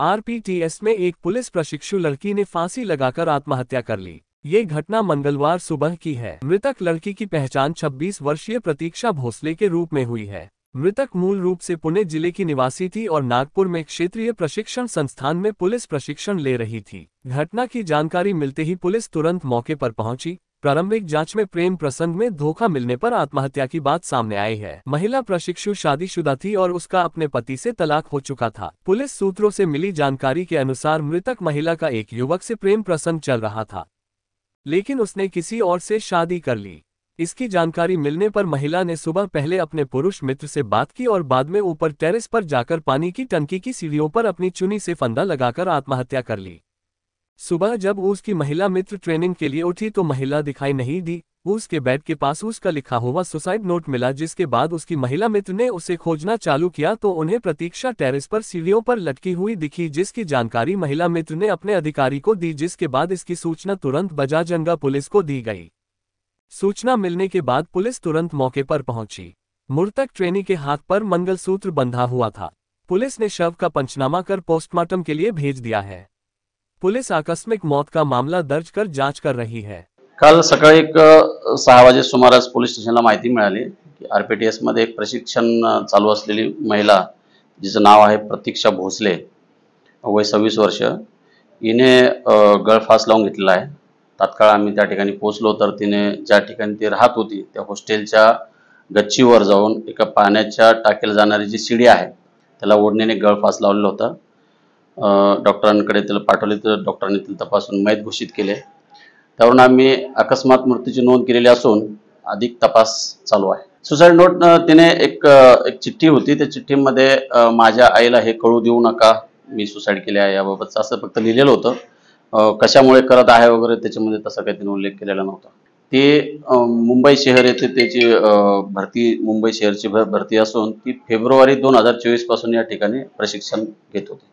आरपीटीएस में एक पुलिस प्रशिक्षु लड़की ने फांसी लगाकर आत्महत्या कर ली ये घटना मंगलवार सुबह की है मृतक लड़की की पहचान 26 वर्षीय प्रतीक्षा भोसले के रूप में हुई है मृतक मूल रूप से पुणे जिले की निवासी थी और नागपुर में क्षेत्रीय प्रशिक्षण संस्थान में पुलिस प्रशिक्षण ले रही थी घटना की जानकारी मिलते ही पुलिस तुरंत मौके पर पहुंची प्रारंभिक जांच में प्रेम प्रसंग में धोखा मिलने पर आत्महत्या की बात सामने आई है महिला प्रशिक्षु शादीशुदा थी और उसका अपने पति से तलाक हो चुका था पुलिस सूत्रों से मिली जानकारी के अनुसार मृतक महिला का एक युवक से प्रेम प्रसंग चल रहा था लेकिन उसने किसी और से शादी कर ली इसकी जानकारी मिलने पर महिला ने सुबह पहले अपने पुरुष मित्र से बात की और बाद में ऊपर टेरिस पर जाकर पानी की टंकी की सीढ़ियों पर अपनी चुनी से फंदा लगाकर आत्महत्या कर ली सुबह जब उसकी महिला मित्र ट्रेनिंग के लिए उठी तो महिला दिखाई नहीं दी उसके बेड के पास उसका लिखा हुआ सुसाइड नोट मिला जिसके बाद उसकी महिला मित्र ने उसे खोजना चालू किया तो उन्हें प्रतीक्षा टेरेस पर सीढ़ियों पर लटकी हुई दिखी जिसकी जानकारी महिला मित्र ने अपने अधिकारी को दी जिसके बाद इसकी सूचना तुरंत बजाजंगा पुलिस को दी गई सूचना मिलने के बाद पुलिस तुरंत मौके पर पहुंची मृतक ट्रेनी के हाथ पर मंगलसूत्र बंधा हुआ था पुलिस ने शव का पंचनामा कर पोस्टमार्टम के लिए भेज दिया है पुलिस आकस्मिक मौत का मामला दर्ज कर जांच कर रही है काल सकाळी एक सहा वाजे सुमारास पोलीस स्टेशनला माहिती मिळाली की आर पी टी एक प्रशिक्षण चालू असलेली महिला जिचं नाव आहे प्रतीक्षा भोसले वय सव्वीस वर्ष हिने गळफास लावून घेतलेला आहे तात्काळ आम्ही त्या ठिकाणी पोहोचलो तर तिने ज्या ठिकाणी ती राहत होती त्या हॉस्टेलच्या गच्चीवर जाऊन एका पाण्याच्या टाकेला जाणारी जी शिडी आहे त्याला ओढणीने गळफास लावलेला होता डॉक्टरांकडे त्याला पाठवले तर डॉक्टरांनी त्याला तपासून मैत घोषित केले त्यावरून आम्ही अकस्मात मृत्यूची नोंद केलेली असून अधिक तपास चालू आहे सुसाईड नोट तिने एक एक चिठ्ठी होती त्या चिठ्ठीमध्ये माझ्या आईला हे कळू देऊ नका मी सुसाईड केले आहे याबाबतचं असं फक्त लिहिलेलं होतं कशामुळे करत आहे वगैरे त्याच्यामध्ये तसा काही तिने उल्लेख केलेला नव्हता ते मुंबई शहर येथे त्याची भरती मुंबई शहरची भरती असून ती फेब्रुवारी दोन हजार चोवीसपासून या ठिकाणी प्रशिक्षण घेत होते